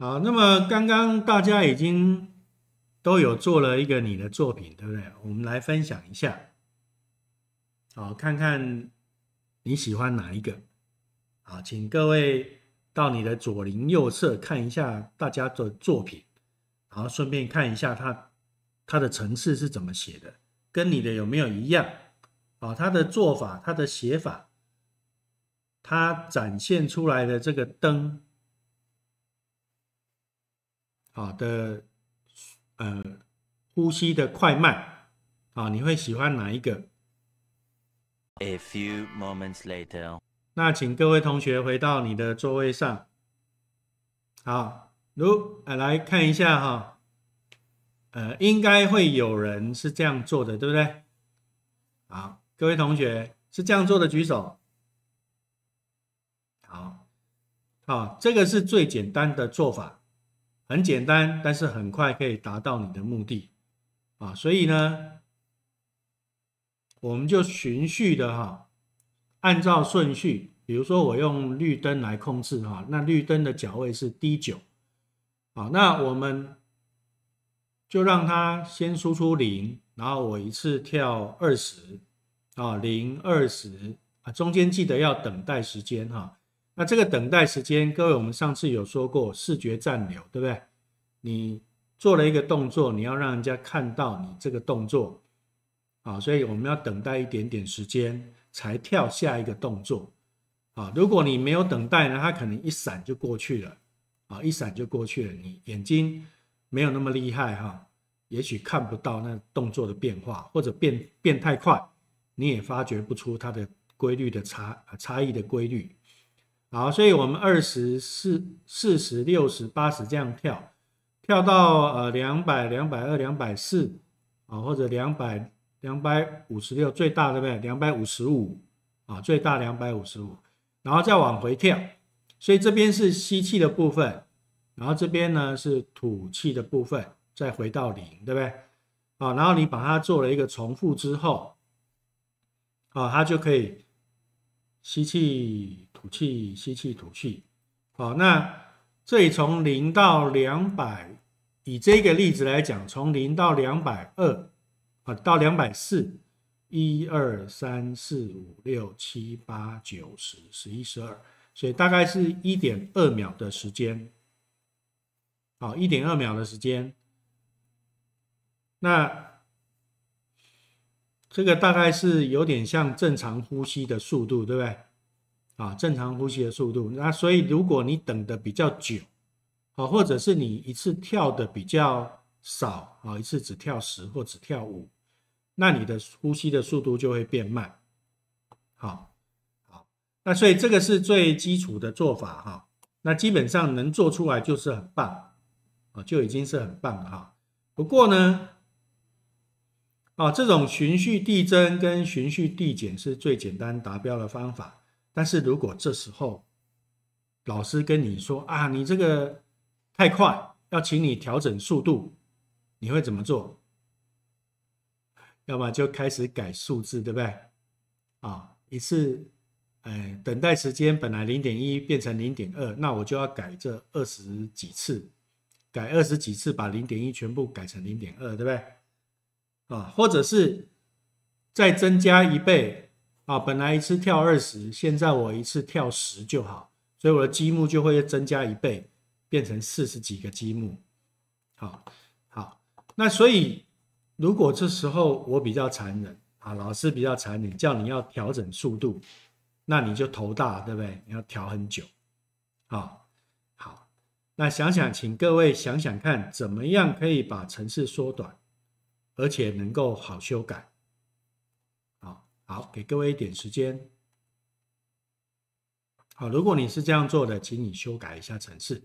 好，那么刚刚大家已经都有做了一个你的作品，对不对？我们来分享一下，好，看看你喜欢哪一个。好，请各位到你的左邻右舍看一下大家的作品，然后顺便看一下他他的层次是怎么写的，跟你的有没有一样？好，他的做法，他的写法，他展现出来的这个灯。好的，呃，呼吸的快慢啊，你会喜欢哪一个？A few moments later。那请各位同学回到你的座位上。好如呃来看一下哈，呃，应该会有人是这样做的，对不对？好，各位同学是这样做的举手。好，好，这个是最简单的做法。很简单，但是很快可以达到你的目的，啊，所以呢，我们就循序的哈，按照顺序，比如说我用绿灯来控制哈，那绿灯的脚位是 D9，好，那我们就让它先输出零，然后我一次跳二十，啊，零二十啊，中间记得要等待时间哈，那这个等待时间，各位我们上次有说过视觉暂留，对不对？你做了一个动作，你要让人家看到你这个动作，啊，所以我们要等待一点点时间才跳下一个动作，啊，如果你没有等待呢，它可能一闪就过去了，啊，一闪就过去了，你眼睛没有那么厉害哈，也许看不到那动作的变化，或者变变太快，你也发觉不出它的规律的差差异的规律。好，所以我们二十四、四十六、十八十这样跳。跳到呃两百、两百二、两百四啊，或者两百、两百五十六，最大对不对？两百五十五啊，最大两百五十五，然后再往回跳。所以这边是吸气的部分，然后这边呢是吐气的部分，再回到零，对不对？啊，然后你把它做了一个重复之后，啊，它就可以吸气、吐气、吸气、吐气。好，那这里从零到两百。以这个例子来讲，从零到两百二，啊，到两百四，一二三四五六七八九十十一十二，所以大概是一点二秒的时间，好，一点二秒的时间，那这个大概是有点像正常呼吸的速度，对不对？啊，正常呼吸的速度，那所以如果你等的比较久。啊，或者是你一次跳的比较少啊，一次只跳十或只跳五，那你的呼吸的速度就会变慢。好，好，那所以这个是最基础的做法哈。那基本上能做出来就是很棒啊，就已经是很棒哈。不过呢，啊，这种循序递增跟循序递减是最简单达标的方法。但是如果这时候老师跟你说啊，你这个。太快，要请你调整速度，你会怎么做？要么就开始改数字，对不对？啊，一次，哎，等待时间本来零点一变成零点二，那我就要改这二十几次，改二十几次，把零点一全部改成零点二，对不对？啊，或者是再增加一倍，啊，本来一次跳二十，现在我一次跳十就好，所以我的积木就会增加一倍。变成四十几个积木，好，好，那所以如果这时候我比较残忍啊，老师比较残忍，叫你要调整速度，那你就头大，对不对？你要调很久，好，好，那想想，请各位想想看，怎么样可以把程式缩短，而且能够好修改，好，好，给各位一点时间，好，如果你是这样做的，请你修改一下程式。